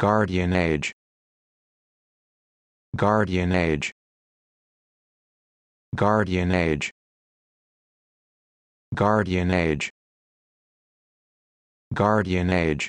Guardian Age Guardian Age Guardian Age Guardian Age Guardian Age